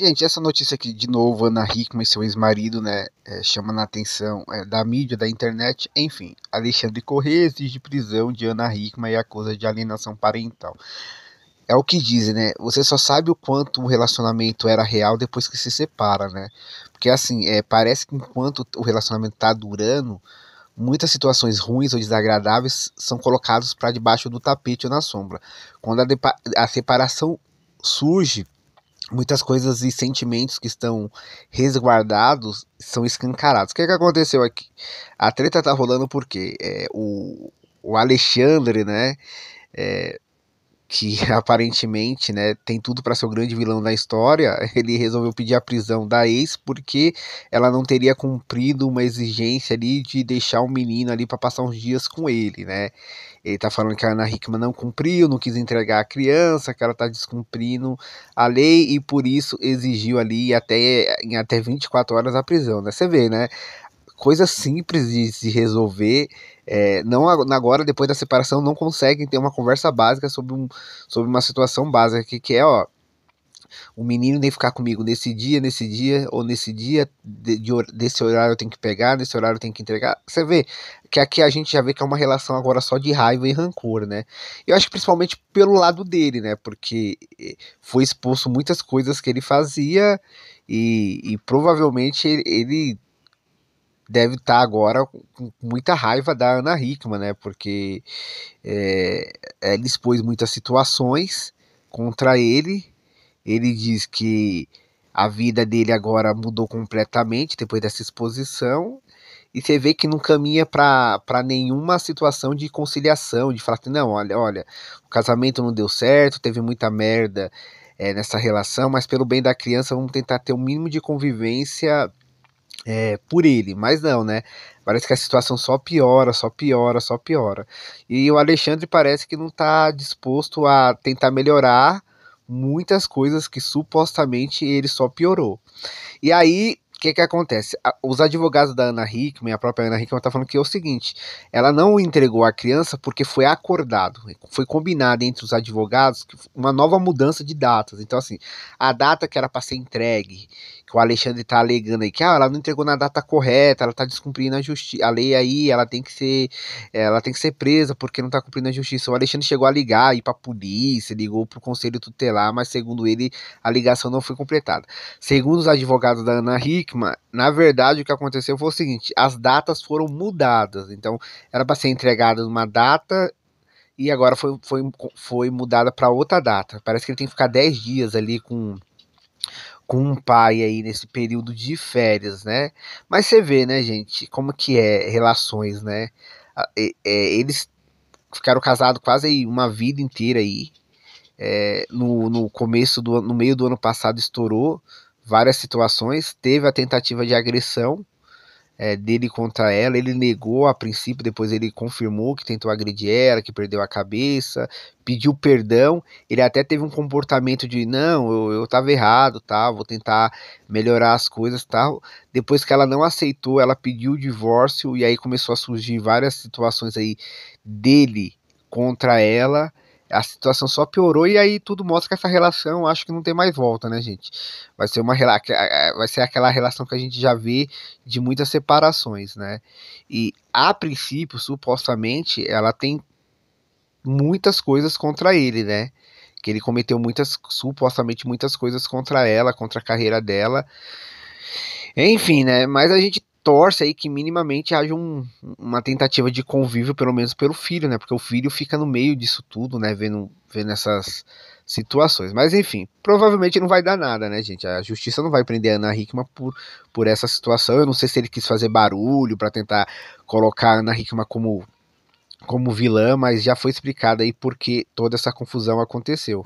Gente, essa notícia aqui, de novo, Ana Hickman e seu ex-marido, né, é, chamando a atenção é, da mídia, da internet, enfim. Alexandre Corrêa exige prisão de Ana Hickman e acusa de alienação parental. É o que dizem, né, você só sabe o quanto o relacionamento era real depois que se separa, né. Porque, assim, é, parece que enquanto o relacionamento tá durando, muitas situações ruins ou desagradáveis são colocadas para debaixo do tapete ou na sombra. Quando a, a separação surge muitas coisas e sentimentos que estão resguardados são escancarados. O que, é que aconteceu aqui? A treta tá rolando porque é, o, o Alexandre, né? É, que aparentemente, né, tem tudo para ser o grande vilão da história, ele resolveu pedir a prisão da ex porque ela não teria cumprido uma exigência ali de deixar o um menino ali para passar uns dias com ele, né? Ele tá falando que a Ana Hickman não cumpriu, não quis entregar a criança, que ela tá descumprindo a lei e por isso exigiu ali até em até 24 horas a prisão, né? Você vê, né? Coisa simples de se resolver é, não agora, depois da separação, não conseguem ter uma conversa básica sobre, um, sobre uma situação básica, que, que é, ó, o menino tem que ficar comigo nesse dia, nesse dia, ou nesse dia, de, de, desse horário eu tenho que pegar, nesse horário eu tenho que entregar. Você vê que aqui a gente já vê que é uma relação agora só de raiva e rancor, né? Eu acho que principalmente pelo lado dele, né? Porque eh, foi exposto muitas coisas que ele fazia e, e provavelmente ele, ele deve estar tá agora com muita raiva da Ana Hickman, né? Porque é, ela expôs muitas situações contra ele. Ele diz que a vida dele agora mudou completamente depois dessa exposição. E você vê que não caminha para nenhuma situação de conciliação, de falar assim, não, olha, olha, o casamento não deu certo, teve muita merda é, nessa relação, mas pelo bem da criança vamos tentar ter o um mínimo de convivência é, por ele, mas não, né? Parece que a situação só piora, só piora, só piora. E o Alexandre parece que não está disposto a tentar melhorar muitas coisas que supostamente ele só piorou. E aí o que, que acontece? Os advogados da Ana Hickman, a própria Ana Hickman, está falando que é o seguinte: ela não entregou a criança porque foi acordado, foi combinado entre os advogados uma nova mudança de datas. Então, assim, a data que era para ser entregue, que o Alexandre está alegando aí, que ah, ela não entregou na data correta, ela está descumprindo a, justiça, a lei aí, ela tem que ser ela tem que ser presa porque não está cumprindo a justiça. O Alexandre chegou a ligar aí para a polícia, ligou para o conselho tutelar, mas segundo ele, a ligação não foi completada. Segundo os advogados da Ana Hickman, Hickman, na verdade, o que aconteceu foi o seguinte: as datas foram mudadas. Então, era para ser entregada numa data e agora foi, foi, foi mudada para outra data. Parece que ele tem que ficar 10 dias ali com com um pai aí nesse período de férias, né? Mas você vê, né, gente, como que é relações, né? É, eles ficaram casados quase uma vida inteira aí. É, no, no começo do no meio do ano passado estourou várias situações. Teve a tentativa de agressão é, dele contra ela. Ele negou a princípio, depois ele confirmou que tentou agredir ela, que perdeu a cabeça, pediu perdão. Ele até teve um comportamento de não, eu, eu tava errado, tá? Vou tentar melhorar as coisas, tal. Tá? Depois que ela não aceitou, ela pediu o divórcio e aí começou a surgir várias situações aí dele contra ela a situação só piorou e aí tudo mostra que essa relação acho que não tem mais volta, né, gente? Vai ser uma vai ser aquela relação que a gente já vê de muitas separações, né? E a princípio, supostamente, ela tem muitas coisas contra ele, né? Que ele cometeu muitas supostamente muitas coisas contra ela, contra a carreira dela. Enfim, né? Mas a gente torce aí que minimamente haja um, uma tentativa de convívio, pelo menos pelo filho, né? Porque o filho fica no meio disso tudo, né? Vendo, vendo essas situações. Mas enfim, provavelmente não vai dar nada, né, gente? A justiça não vai prender a Ana Hickman por, por essa situação. Eu não sei se ele quis fazer barulho para tentar colocar a Ana Hickman como como vilã, mas já foi explicado aí porque toda essa confusão aconteceu.